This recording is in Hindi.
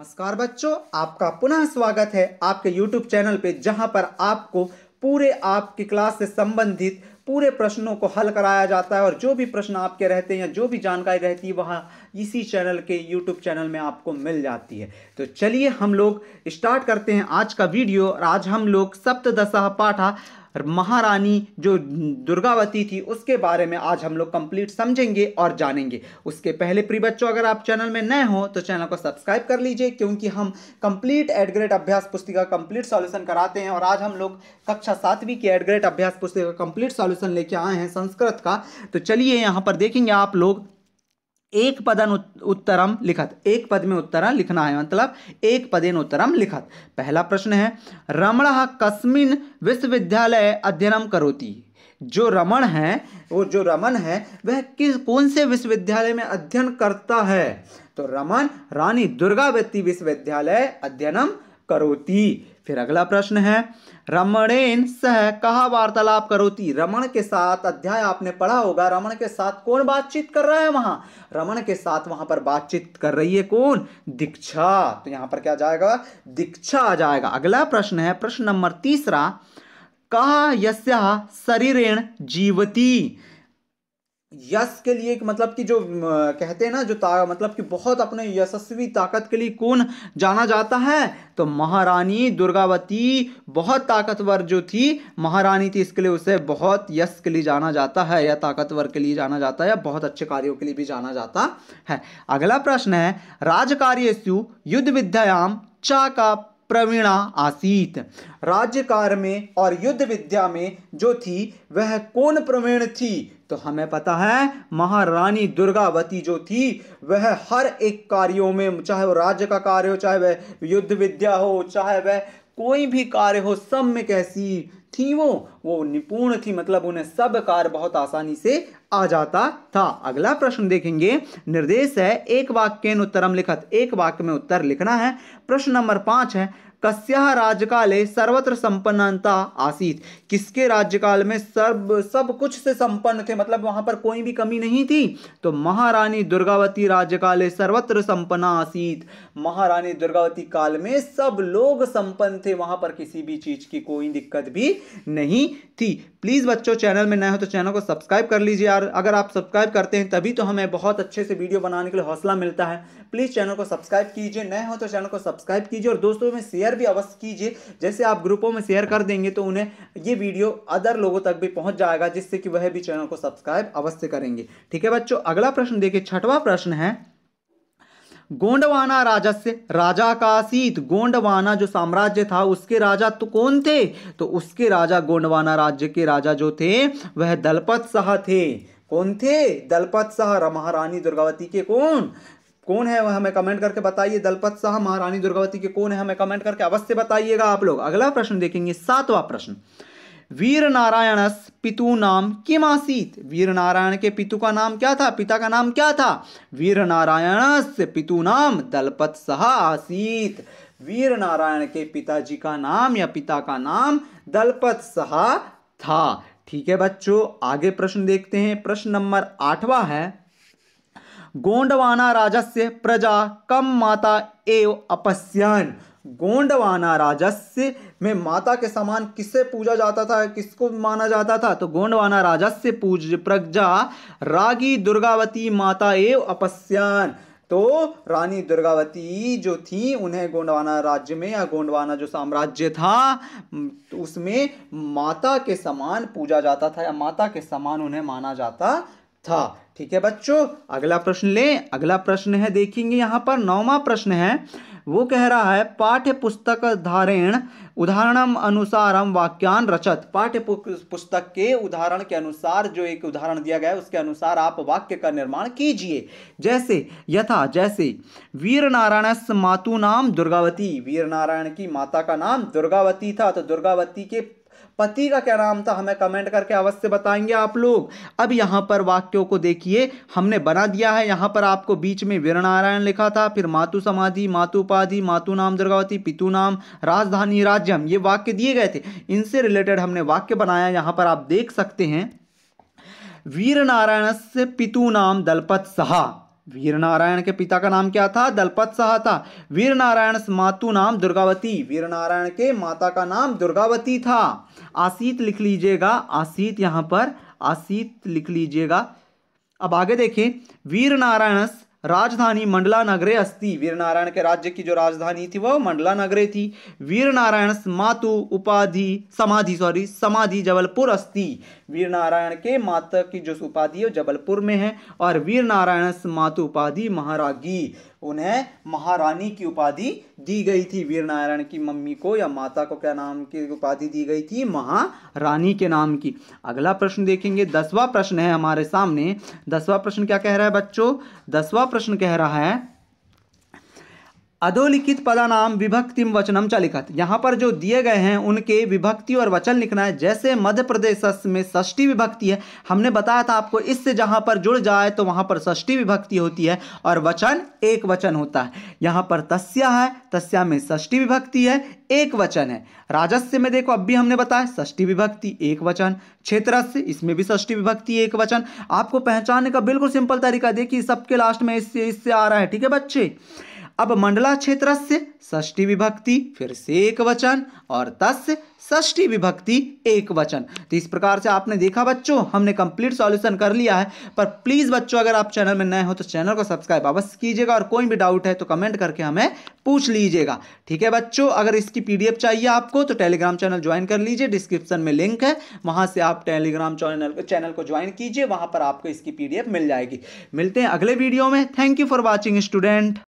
नमस्कार बच्चों आपका पुनः स्वागत है आपके YouTube चैनल पे जहां पर आपको पूरे आपकी क्लास से संबंधित पूरे प्रश्नों को हल कराया जाता है और जो भी प्रश्न आपके रहते हैं या जो भी जानकारी रहती है वहाँ इसी चैनल के यूट्यूब चैनल में आपको मिल जाती है तो चलिए हम लोग स्टार्ट करते हैं आज का वीडियो और आज हम लोग सप्तशाह पाठा महारानी जो दुर्गावती थी उसके बारे में आज हम लोग कंप्लीट समझेंगे और जानेंगे उसके पहले प्रिय बच्चों अगर आप चैनल में नए हो तो चैनल को सब्सक्राइब कर लीजिए क्योंकि हम कंप्लीट एडग्रेड अभ्यास पुस्तिका कंप्लीट सॉल्यूशन कराते हैं और आज हम लोग कक्षा सातवीं की एडग्रेड अभ्यास पुस्तिका कंप्लीट सॉल्यूशन लेके आए हैं संस्कृत का तो चलिए यहाँ पर देखेंगे आप लोग एक पदन उत्तरम लिखत एक पद में उत्तर लिखना है मतलब एक पदेन उत्तरम लिखत पहला प्रश्न है रमण कस्मिन विश्वविद्यालय अध्ययन करोती जो रमण है वो जो रमन है वह किस कौन से विश्वविद्यालय में अध्ययन करता है तो रमन रानी दुर्गावती विश्वविद्यालय अध्ययनम करोती फिर अगला प्रश्न है रमणेन सह कहा वार्तालाप करोती रमण के साथ अध्याय आपने पढ़ा होगा रमण के साथ कौन बातचीत कर रहा है वहां रमण के साथ वहां पर बातचीत कर रही है कौन दीक्षा तो यहां पर क्या जाएगा दीक्षा आ जाएगा अगला प्रश्न है प्रश्न नंबर तीसरा कहा यस्या शरीरेण जीवती यश के लिए मतलब कि जो कहते हैं ना जो ता, मतलब कि बहुत अपने यशस्वी ताकत के लिए कौन जाना जाता है तो महारानी दुर्गावती बहुत ताकतवर जो थी महारानी थी इसके लिए उसे बहुत यश के लिए जाना जाता है या ताकतवर के लिए जाना जाता है या बहुत अच्छे कार्यों के लिए भी जाना जाता है अगला प्रश्न है राजकार्यु युद्ध विद्यायाम चा का प्रवीणा आसीत राज्यकार में और युद्ध विद्या में जो थी वह कौन प्रवीण थी तो हमें पता है महारानी दुर्गावती जो थी वह हर एक कार्यों में चाहे वह राज्य का कार्य हो चाहे वह युद्ध विद्या हो चाहे वह कोई भी कार्य हो सब में कैसी थी वो वो निपुण थी मतलब उन्हें सब कार्य बहुत आसानी से आ जाता था अगला प्रश्न देखेंगे निर्देश है एक वाक्य उत्तरम लिखत एक वाक्य में उत्तर लिखना है प्रश्न नंबर पांच है कस्याः राजकाले सर्वत्र संपन्नता आसीत किसके राज्यकाल में सर्व सब कुछ से संपन्न थे मतलब वहां पर कोई भी कमी नहीं थी तो महारानी दुर्गावती राज्यकाले सर्वत्र संपन्ना आसीत महारानी दुर्गावती काल में सब लोग संपन्न थे वहां पर किसी भी चीज़ की कोई दिक्कत भी नहीं थी प्लीज़ बच्चों चैनल में नए हो तो चैनल को सब्सक्राइब कर लीजिए यार अगर आप सब्सक्राइब करते हैं तभी तो हमें बहुत अच्छे से वीडियो बनाने के लिए हौसला मिलता है प्लीज़ चैनल को सब्सक्राइब कीजिए नए हो तो चैनल को सब्सक्राइब कीजिए और दोस्तों में शेयर भी अवश्य कीजिए जैसे आप ग्रुपों में शेयर कर देंगे तो उन्हें ये वीडियो अदर लोगों तक भी पहुंच जाएगा जिससे कि वह भी चैनल को सब्सक्राइब अवश्य करेंगे ठीक है बच्चों अगला प्रश्न देखिए छठवा प्रश्न है गोंडवाना राजस्य राजा का आसीत गोंडवाना जो साम्राज्य था उसके राजा तो कौन थे तो उसके राजा गोंडवाना राज्य के राजा जो थे वह दलपत शाह थे कौन थे दलपत शाह महारानी दुर्गावती के कौन कौन है वह हमें कमेंट करके बताइए दलपत शाह महारानी दुर्गावती के कौन है हमें कमेंट करके अवश्य बताइएगा आप लोग अगला प्रश्न देखेंगे सातवां प्रश्न वीर नारायणस पितु नाम किम आसीत वीर नारायण के पितु का नाम क्या था पिता का नाम क्या था वीर नारायणस पितु नाम दलपत शाह आसीत वीर नारायण के पिताजी का नाम या पिता का नाम दलपत शाह था ठीक है बच्चों आगे प्रश्न देखते हैं प्रश्न नंबर आठवां है गोंडवाना राजस्य प्रजा कम माता एव अपस्यन गोंडवाना राजस्य में माता के समान किसे पूजा जाता था किसको माना जाता था तो गोंडवाना राजस्य पूज प्रजा रागी दुर्गावती माता एव अपस्यन तो रानी दुर्गावती जो थी उन्हें गोंडवाना राज्य में या गोंडवाना जो साम्राज्य था तो उसमें माता के समान पूजा जाता था या माता के समान उन्हें माना जाता था ठीक है बच्चों अगला प्रश्न लें अगला प्रश्न है देखेंगे यहाँ पर नौवा प्रश्न है वो कह रहा है पाठ्य पुस्तक धारेण उदाहरण अनुसारम वाक्यान रचत पाठ्य पुस्तक के उदाहरण के अनुसार जो एक उदाहरण दिया गया है उसके अनुसार आप वाक्य का निर्माण कीजिए जैसे यथा जैसे वीर नारायण मातु नाम दुर्गावती वीर नारायण की माता का नाम दुर्गावती था तो दुर्गावती के पति का क्या नाम था हमें कमेंट करके अवश्य बताएंगे आप लोग अब यहाँ पर वाक्यों को देखिए हमने बना दिया है यहाँ पर आपको बीच में वीर नारायण लिखा था फिर मातु समाधि मातु उपाधि मातु नाम दुर्गावती पितु नाम राजधानी राज्यम ये वाक्य दिए गए थे इनसे रिलेटेड हमने वाक्य बनाया यहाँ पर आप देख सकते हैं वीर नारायण से पितु नाम दलपत सहा वीर नारायण के पिता का नाम क्या था दलपत शाह था वीर नारायण मातु नाम दुर्गावती वीर नारायण के माता का नाम दुर्गावती था आसीत लिख लीजिएगा आसीत यहाँ पर आसीत लिख लीजिएगा अब आगे देखें वीर नारायणस राजधानी मंडला नगरे अस्ति वीरनारायण के राज्य की जो राजधानी थी वह मंडला नगरे थी वीरनारायण मातु उपाधि समाधि सॉरी समाधि जबलपुर अस्ति वीरनारायण के माता की जो उपाधि है जबलपुर में है और वीरनारायण मातु उपाधि महारागी उन्हें महारानी की उपाधि दी गई थी वीर नारायण की मम्मी को या माता को क्या नाम की उपाधि दी गई थी महारानी के नाम की अगला प्रश्न देखेंगे दसवां प्रश्न है हमारे सामने दसवां प्रश्न क्या कह रहा है बच्चों दसवां प्रश्न कह रहा है अधोलिखित पदानाम विभक्ति वचनम च लिखत यहाँ पर जो दिए गए हैं उनके विभक्ति और वचन लिखना है जैसे मध्य प्रदेश में षष्ठी विभक्ति है हमने बताया था आपको इससे जहाँ पर जुड़ जाए तो वहाँ पर षष्ठी विभक्ति होती है और वचन एक वचन होता है यहाँ पर तस्या है तस्या में षष्ठी विभक्ति है एक वचन है राजस्व में देखो अब भी हमने बताया षष्ठी विभक्ति एक वचन क्षेत्रस्य इसमें भी षष्ठी विभक्ति एक वचन आपको पहचानने का बिल्कुल सिंपल तरीका देखिए सबके लास्ट में इससे इससे आ रहा है ठीक है बच्चे अब मंडला क्षेत्र से ष्टी विभक्ति फिर से एक वचन और तस् ष्टी विभक्ति एक वचन तो इस प्रकार से आपने देखा बच्चों हमने कंप्लीट सॉल्यूशन कर लिया है पर प्लीज़ बच्चों अगर आप चैनल में नए हो तो चैनल को सब्सक्राइब अवश्य कीजिएगा और कोई भी डाउट है तो कमेंट करके हमें पूछ लीजिएगा ठीक है बच्चों अगर इसकी पीडीएफ चाहिए आपको तो टेलीग्राम चैनल ज्वाइन कर लीजिए डिस्क्रिप्शन में लिंक है वहाँ से आप टेलीग्राम चैनल चैनल को ज्वाइन कीजिए वहाँ पर आपको इसकी पीडीएफ मिल जाएगी मिलते हैं अगले वीडियो में thank you for watching student